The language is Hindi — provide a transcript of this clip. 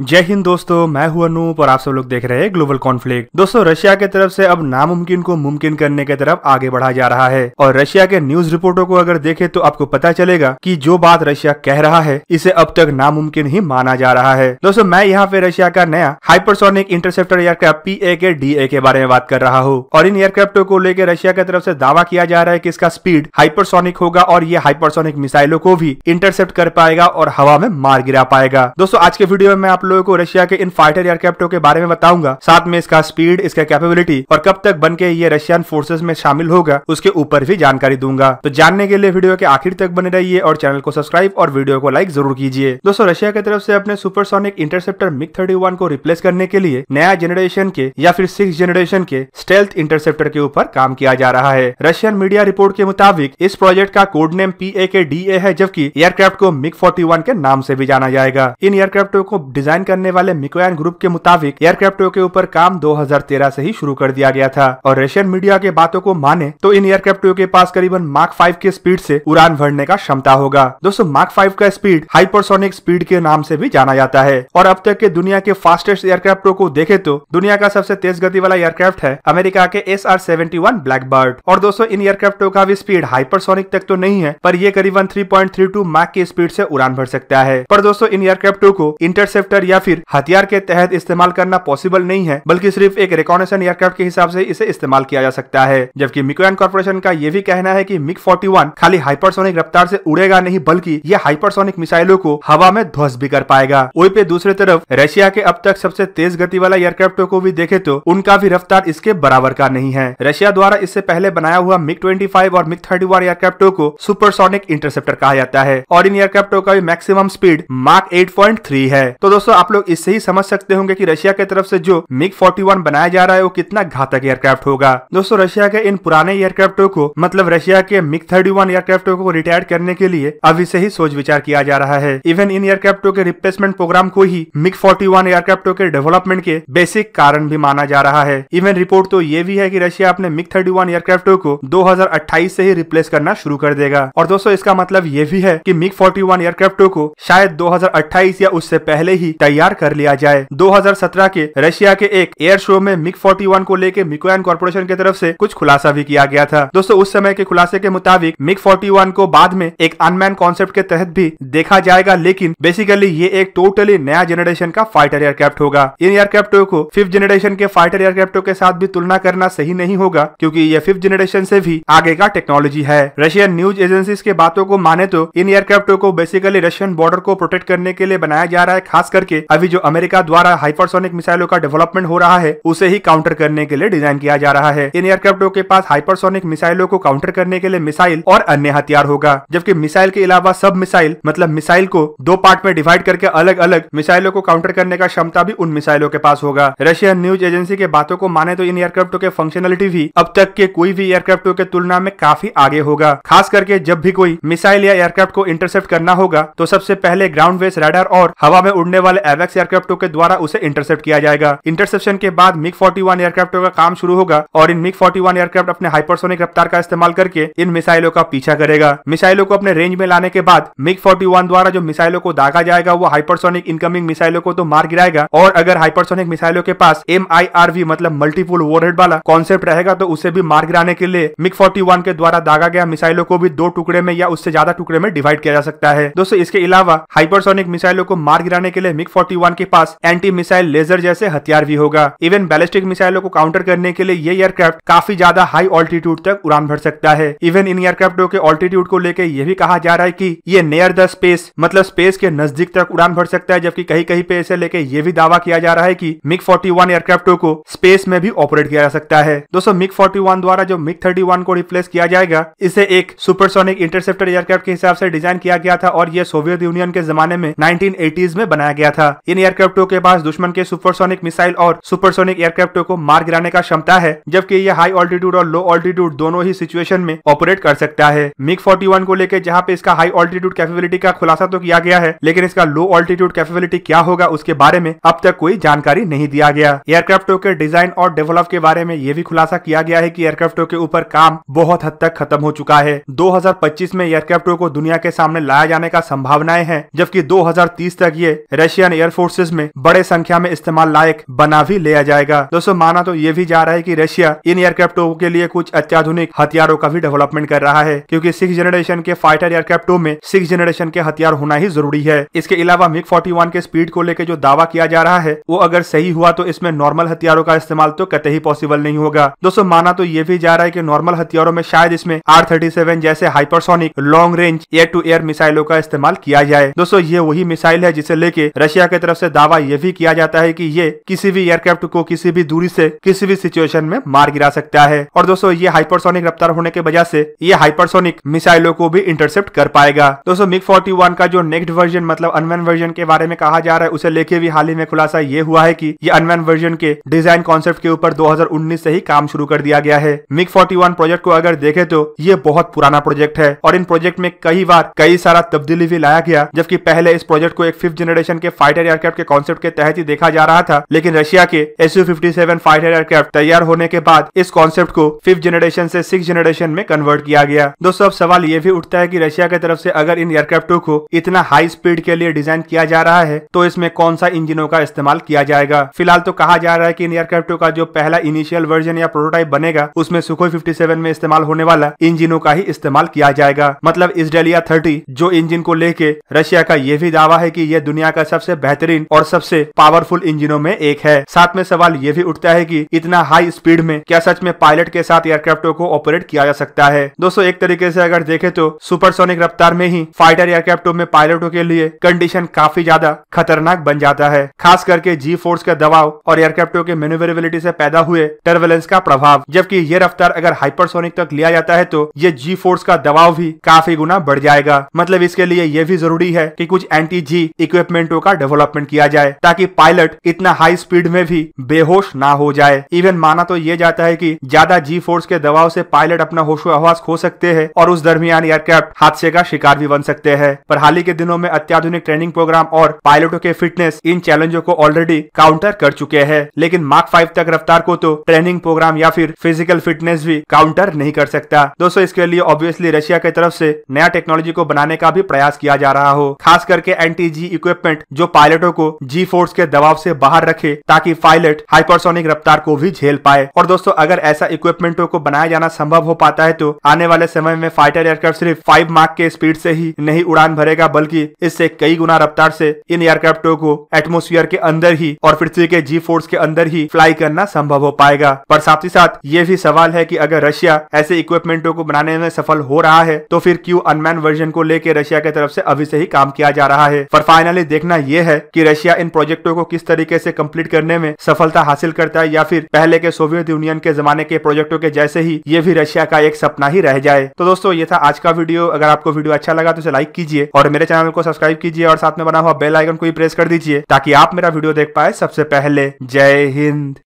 जय हिंद दोस्तों मैं हूं अनूप और आप सब लोग देख रहे हैं ग्लोबल कॉन्फ्लिक्ट दोस्तों रशिया के तरफ से अब नामुमकिन को मुमकिन करने की तरफ आगे बढ़ा जा रहा है और रशिया के न्यूज रिपोर्टों को अगर देखें तो आपको पता चलेगा कि जो बात रशिया कह रहा है इसे अब तक नामुमकिन ही माना जा रहा है दोस्तों मैं यहाँ पे रशिया का नया hypersonic interceptor aircraft P A K D ए के बारे में बात कर रहा हूँ और इन एयरक्राफ्टो को लेकर रशिया की तरफ से दावा किया जा रहा है की इसका स्पीड हाइपरसोनिक होगा और ये हाइपरसोनिक मिसाइलों को भी इंटरसेप्ट कर पाएगा और हवा में मार गिरा पाएगा दोस्तों आज के वीडियो में आप लोगों को रशिया के इन फाइटर एयरक्राफ्टों के बारे में बताऊंगा साथ में इसका स्पीड इसका कैपेबिलिटी और कब तक बन के ये रशियन फोर्सेज में शामिल होगा उसके ऊपर भी जानकारी दूंगा तो जानने के लिए वीडियो के आखिर तक बने रहिए और चैनल को सब्सक्राइब और वीडियो को लाइक जरूर कीजिए दोस्तों रशिया की तरफ से अपने सुपरसोनिक इंटरसेप्टर मिक थर्टी को रिप्लेस करने के लिए नया जनरेशन के या फिर सिक्स जनरेशन के स्टेल्थ इंटरसेप्टर के ऊपर काम किया जा रहा है रशियन मीडिया रिपोर्ट के मुताबिक इस प्रोजेक्ट का code name P A K D ए है जबकि एयरक्राफ्ट को मिक फोर्टी के नाम से भी जाना जाएगा इन एयरक्राफ्टों को डिजाइन डिजाइन करने वाले मिकोयान ग्रुप के मुताबिक एयरक्राफ्टों के ऊपर काम 2013 से ही शुरू कर दिया गया था और रशियन मीडिया के बातों को माने तो इन एयरक्राफ्टों के पास करीबन मार्क फाइव के स्पीड से उड़ान भरने का क्षमता होगा दोस्तों मार्क फाइव का स्पीड हाइपरसोनिक स्पीड के नाम से भी जाना जाता है और अब तक के दुनिया के फास्टेस्ट एयरक्राफ्टों को देखे तो दुनिया का सबसे तेज गति वाला एयरक्राफ्ट है अमेरिका के S R seventy one blackbird और दोस्तों इन एयरक्राफ्टों का भी स्पीड हाइपरसोनिक तक तो नहीं है पर ये करीबन three point three two Mach की स्पीड से उड़ान भर सकता है पर दोस्तों इन एयरक्राफ्टों को इंटरसेप्टर या फिर हथियार के तहत इस्तेमाल करना पॉसिबल नहीं है बल्कि सिर्फ एक रिकॉर्डेशन एयरक्राफ्ट के हिसाब से इसे इस्तेमाल किया जा सकता है जबकि मिकोयन कॉर्पोरेशन का यह भी कहना है की मिक फोर्टी खाली हाइपरसोनिक रफ्तार ऐसी उड़ेगा नहीं बल्कि यह हाइपरसोनिक मिसाइलों को हवा में ध्वस्त भी कर पाएगा वही पे दूसरी तरफ रशिया के अब तक सबसे तेज गति वाला एयरक्राफ्ट को भी देखे तो उनका भी रफ्तार इसके बराबर का नहीं है रशिया द्वारा इससे पहले बनाया हुआ मिग 25 और मिग 31 एयरक्राफ्टों को सुपरसोनिक इंटरसेप्टर कहा जाता है और इन एयरक्राफ्टों का भी मैक्सिमम स्पीड मार्क 8.3 है तो दोस्तों आप लोग इससे ही समझ सकते होंगे कि रशिया की तरफ से जो मिग 41 बनाया जा रहा है वो कितना घातक एयरक्राफ्ट होगा दोस्तों रशिया के इन पुराने एयरक्राफ्टों को मतलब रशिया के मिग 31 एयरक्राफ्टों को रिटायर करने के लिए अभी से ही सोच विचार किया जा रहा है इवन इन एयरक्राफ्टों के रिप्लेसमेंट प्रोग्राम को ही मिग फोर्टी एयरक्राफ्टों के डेवलपमेंट के बेसिक कारण भी माना जा रहा है इवन रिपोर्ट तो ये भी है की रशिया अपने मिग थर्टी एयरक्राफ्टों को दो से ही रिप्लेस करना शुरू कर देगा और दोस्तों इसका मतलब ये भी है की मिग फोर्टी एयरक्राफ्टों को शायद दो या उससे पहले ही तैयार कर लिया जाए 2017 के रशिया के एक एयर शो में मिक 41 को लेकर मिकोयान कॉर्पोरेशन की तरफ से कुछ खुलासा भी किया गया था दोस्तों उस समय के खुलासे के मुताबिक मिक 41 को बाद में एक अनमैन कॉन्सेप्ट के तहत भी देखा जाएगा लेकिन बेसिकली ये एक टोटली नया जनरेशन का फाइटर एयरक्राफ्ट होगा इन एयरक्राफ्टो को फिफ्थ जनरेशन के फाइटर एयरक्राफ्टो के साथ भी तुलना करना सही नहीं होगा क्यूँकी ये फिफ्थ जनरेशन ऐसी भी आगे का टेक्नोलॉजी है रशियन न्यूज एजेंसी के बातों को माने तो इन एयरक्राफ्टों को बेसिकली रशियन बॉर्डर को प्रोटेक्ट करने के लिए बनाया जा रहा है खास के अभी जो अमेरिका द्वारा हाइपरसोनिक मिसाइलों का डेवलपमेंट हो रहा है उसे ही काउंटर करने के लिए डिजाइन किया जा रहा है इन एयरक्राफ्टों के पास हाइपरसोनिक मिसाइलों को काउंटर करने के लिए मिसाइल और अन्य हथियार होगा जबकि मिसाइल के अलावा सब मिसाइल मतलब मिसाइल को दो पार्ट में डिवाइड करके अलग अलग मिसाइलों को काउंटर करने का क्षमता भी उन मिसाइलों के पास होगा रशियन न्यूज एजेंसी के बातों को माने तो इन एयरक्राफ्टों के फंक्शनलिटी भी अब तक के कोई भी एयरक्राफ्टों के तुलना में काफी आगे होगा खास करके जब भी कोई मिसाइल या एयरक्राफ्ट को इंटरसेप्ट करना होगा तो सबसे पहले ग्राउंड बेस रडार और हवा में उड़ने वाले वाले एवेक्स एयरक्राफ्टों के द्वारा उसे इंटरसेप्ट किया जाएगा इंटरसेप्शन के बाद मिग फोर्टी एयरक्राफ्टों का काम शुरू होगा और इन मिग फोर्टी एयरक्राफ्ट अपने हाइपरसोनिक रफ्तार का इस्तेमाल करके इन मिसाइलों का पीछा करेगा मिसाइलों को अपने रेंज में लाने के बाद मिग फोर्टी द्वारा जो मिसाइलों को दागा जाएगा वो हाइपरसोनिक इनकमिंग मिसाइलों को तो मार गिराएगा और अगर हाइपरसोनिक मिसाइलों के पास एम मतलब मल्टीपुल वॉरहेड वाला कॉन्सेप्ट रहेगा तो उसे भी मार गिराने के लिए मिग फोर्टी के द्वारा दागा गया मिसाइलों को भी दो टुकड़े में या उससे ज्यादा टुकड़े में डिवाइड किया जा सकता है दोस्तों इसके अलावा हाइपरसोनिक मिसाइलों को मार गिराने के लिए मिग फोर्टी के पास एंटी मिसाइल लेजर जैसे हथियार भी होगा इवन बैलिस्टिक मिसाइलों को काउंटर करने के लिए ये एयरक्राफ्ट काफी ज्यादा हाई ऑल्टीट्यूड तक उड़ान भर सकता है इवन इन एयरक्राफ्टों के ऑल्टीट्यूड को लेकर यह भी कहा जा रहा है की ये नियर द स्पेस मतलब स्पेस के नजदीक तक उड़ान भर सकता है जबकि कहीं कहीं पे इसे लेके ये भी दावा किया जा रहा है कि मिग 41 एयरक्राफ्टों को स्पेस में भी ऑपरेट किया जा सकता है दोस्तों मिग 41 द्वारा जो मिग 31 को रिप्लेस किया जाएगा इसे एक सुपरसोनिक इंटरसेप्टर एयरक्राफ्ट के हिसाब से डिजाइन किया गया था और यह सोवियत यूनियन के जमाने में 1980s में बनाया गया था था इन एयरक्राफ्टों के पास दुश्मन के सुपरसोनिक मिसाइल और सुपरसोनिक एयरक्राफ्टों को मार गिराने का क्षमता है जबकि ये हाई ऑल्टीट्यूड और लो ऑल्टीट्यूड दोनों ही सिचुएशन में ऑपरेट कर सकता है मिग फोर्टी को लेकर जहाँ पे इसका हाई ऑल्टीट्यूड कैपेबिलिटी का खुलासा तो किया गया है लेकिन इसका लो ऑल्टीट्यूड कैपेबिलिटी क्या होगा उसके बारे में अब तक कोई जानकारी नहीं दिया गया एयरक्राफ्टों के डिजाइन और डेवलप के बारे में ये भी खुलासा किया गया है कि एयरक्राफ्टों के ऊपर काम बहुत हद तक खत्म हो चुका है 2025 में एयरक्राफ्टों को दुनिया के सामने लाया जाने का संभावनाएं हैं जबकि 2030 तक ये रशिया इंडियन एयरफोर्सेज में बड़े संख्या में इस्तेमाल लायक बना भी लिया जाएगा दोस्तों माना तो ये भी जा रहा है की रशिया इन एयरक्राफ्टो के लिए कुछ अत्याधुनिक हथियारों का भी डेवलपमेंट कर रहा है क्यूँकी सिक्स जनरेशन के फाइटर एयरक्राफ्टो में सिक्स जनरेशन के हथियार होना ही जरूरी है इसके अलावा मिग फोर्टी के स्पीड को लेकर जो दावा किया जा रहा है वो अगर सही हुआ तो इसमें नॉर्मल हथियारों का इस्तेमाल तो ही पॉसिबल नहीं होगा दोस्तों माना तो ये भी जा रहा है कि नॉर्मल हथियारों में शायद इसमें आर थर्टी सेवन जैसे hypersonic long range air to air मिसाइलों का इस्तेमाल किया जाए दोस्तों ये वही मिसाइल है जिसे लेके रशिया रशिया की तरफ से दावा यह भी किया जाता है कि ये किसी भी एयरक्राफ्ट को किसी भी दूरी से किसी भी सिचुएशन में मार गिरा सकता है और दोस्तों ये हाइपरसोनिक रफ्तार होने के वजह से ये हाइपरसोनिक मिसाइलों को भी इंटरसेप्ट कर पाएगा दोस्तों मिग फोर्टी का जो नेक्स्ट वर्जन मतलब अनवेन वर्जन के बारे में कहा जा रहा है उसे लेके भी हाल ही में खुलासा ये हुआ है की ये अनवेन वर्जन के डिजाइन कॉन्सेप्ट के ऊपर दो से ही काम शुरू कर दिया गया है मिग फोर्टी प्रोजेक्ट को अगर देखे तो ये बहुत पुराना प्रोजेक्ट है और इन प्रोजेक्ट में कई बार कई सारा तब्दीली भी लाया गया जबकि पहले इस प्रोजेक्ट को एक फिफ्थ जनरेशन के फाइटर एयरक्राफ्ट के कॉन्सेप्ट के तहत ही देखा जा रहा था लेकिन रशिया के एस यू फाइटर एयरक्राफ्ट तैयार होने के बाद इस कॉन्सेप्ट को फिफ्थ जनरेशन से सिक्स जनरेशन में कन्वर्ट किया गया दोस्तों अब सवाल ये भी उठता है की रशिया की तरफ से अगर इन एयरक्राफ्टों को इतना हाई स्पीड के लिए डिजाइन किया जा रहा है तो इसमें कौन सा इंजिनों का इस्तेमाल किया जाएगा फिलहाल तो कहा जा रहा है की इन एयरक्राफ्टों का जो पहला इनिशियल वर्जन या प्रोटोटाइप बनेगा उसमें सुखोई फिफ्टी में इस्तेमाल होने वाला इंजिनों का ही इस्तेमाल किया जाएगा मतलब इसडेलिया थर्टी जो इंजिन को लेके रशिया का यह भी दावा है की यह दुनिया का सबसे बेहतरीन और सबसे पावरफुल इंजिनों में एक है साथ में सवाल ये भी उठता है कि इतना हाई स्पीड में क्या सच में पायलट के साथ एयरक्राफ्टों को ऑपरेट किया जा सकता है दोस्तों एक तरीके से अगर देखे तो सुपरसोनिक रफ्तार में ही फाइटर एयरक्राफ्टों में पायलटों के लिए कंडीशन काफी ज्यादा खतरनाक बन जाता है खास करके जी फोर्स का दबाव और एयरक्राफ्टों के मेनुवेबिलिटी से पैदा हुए टर्बुलेंस का प्रभाव जबकि ये रफ्तार अगर हाइपरसोनिक तक लिया जाता है तो ये जी फोर्स का दबाव भी काफी गुना बढ़ जाएगा मतलब इसके लिए ये भी जरूरी है कि कुछ एंटी जी इक्विपमेंटों का डेवलपमेंट किया जाए ताकि पायलट इतना हाई स्पीड में भी बेहोश ना हो जाए इवन माना तो ये जाता है कि ज्यादा जी फोर्स के दबाव से पायलट अपना होशो आवाज खो सकते हैं और उस दरमियान एयरक्राफ्ट हादसे का शिकार भी बन सकते हैं पर हाल ही के दिनों में अत्याधुनिक ट्रेनिंग प्रोग्राम और पायलटों के फिटनेस इन चैलेंजों को ऑलरेडी काउंटर कर चुके हैं लेकिन मार्क फाइव तक रफ्तार को तो ट्रेनिंग प्रोग्राम या फिर फिजिकल फिटनेस भी काउंटर नहीं कर सकता दोस्तों इसके लिए ऑब्वियसली रशिया की तरफ से नया टेक्नोलॉजी को बनाने का भी प्रयास किया जा रहा हो खास करके एंटी जी इक्विपमेंट जो पायलटों को जी फोर्स के दबाव से बाहर रखे ताकि पायलट हाइपरसोनिक रफ्तार को भी झेल पाए और दोस्तों अगर ऐसा इक्विपमेंटों को बनाया जाना संभव हो पाता है तो आने वाले समय में फाइटर एयरक्राफ्ट सिर्फ फाइव मार्क के स्पीड से ही नहीं उड़ान भरेगा बल्कि इससे कई गुना रफ्तार से इन एयरक्राफ्टों को एटमोस्फियर के अंदर ही और पृथ्वी के जी फोर्स के अंदर ही फ्लाई करना संभव हो पाएगा पर साथ ही साथ ये भी सवाल है की अगर रशिया ऐसे इक्विपमेंटों को बनाने में सफल हो रहा है तो फिर क्यों अनमैन वर्जन को लेकर रशिया की तरफ से अभी से ही काम किया जा रहा है पर फाइनली देखना ये ये है कि रशिया इन प्रोजेक्टों को किस तरीके से कंप्लीट करने में सफलता हासिल करता है या फिर पहले के सोवियत यूनियन के जमाने के प्रोजेक्टों के जैसे ही ये भी रशिया का एक सपना ही रह जाए तो दोस्तों ये था आज का वीडियो अगर आपको वीडियो अच्छा लगा तो इसे लाइक कीजिए और मेरे चैनल को सब्सक्राइब कीजिए और साथ में बना हुआ बेल आइकन को भी प्रेस कर दीजिए ताकि आप मेरा वीडियो देख पाए सबसे पहले जय हिंद